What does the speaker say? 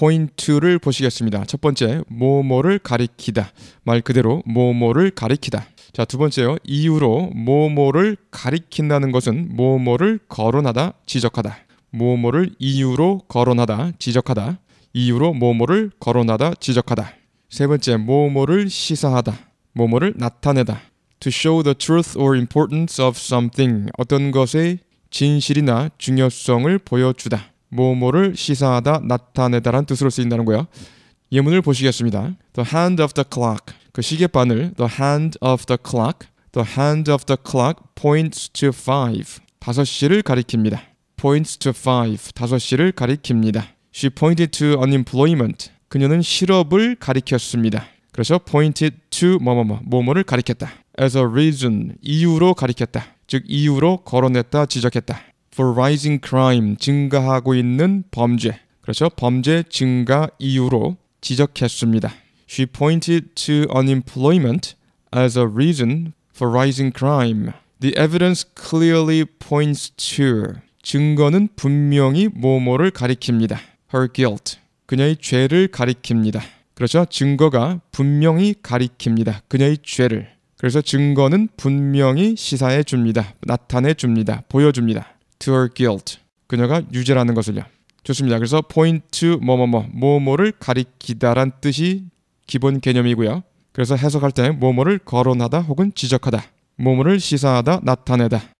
포인트를 보시겠습니다. 첫 번째, 뭐뭐를 가리키다. 말 그대로 뭐뭐를 가리키다. 자, 두 번째요. 이유로 뭐뭐를 가리킨다는 것은 뭐뭐를 거론하다, 지적하다. 뭐뭐를 이유로 거론하다, 지적하다. 이유로 뭐뭐를 거론하다, 지적하다. 세 번째, 뭐뭐를 시사하다. 뭐뭐를 나타내다. To show the truth or importance of something. 어떤 것의 진실이나 중요성을 보여주다. 뭐뭐를 시사하다 나타내다란 뜻으로 쓰인다는 거야. 예문을 보시겠습니다. The hand of the clock. 그 시계바늘 the hand of the clock. The hand of the clock points to five. 5시를 가리킵니다. points to five. 5시를 가리킵니다. She pointed to unemployment. 그녀는 실업을 가리켰습니다. 그래서 pointed to 뭐뭐뭐 뭐뭐를 가리켰다. as a reason 이유로 가리켰다. 즉 이유로 거론했다 지적했다. for rising crime 증가하고 있는 범죄 그렇죠 범죄 증가 이유로 지적했습니다. She pointed to unemployment as a reason for rising crime. The evidence clearly points to 증거는 분명히 모모를 가리킵니다. Her guilt 그녀의 죄를 가리킵니다. 그렇죠? 증거가 분명히 가리킵니다. 그녀의 죄를. 그래서 증거는 분명히 시사해 줍니다. 나타내 줍니다. 보여 줍니다. to her guilt. 그녀가 유죄라는 것을요. 좋습니다. 그래서 point 뭐뭐뭐 뭐뭐를 뭐, 뭐, 가리키다란 뜻이 기본 개념이고요. 그래서 해석할 때 뭐뭐를 거론하다 혹은 지적하다, 뭐뭐를 시사하다, 나타내다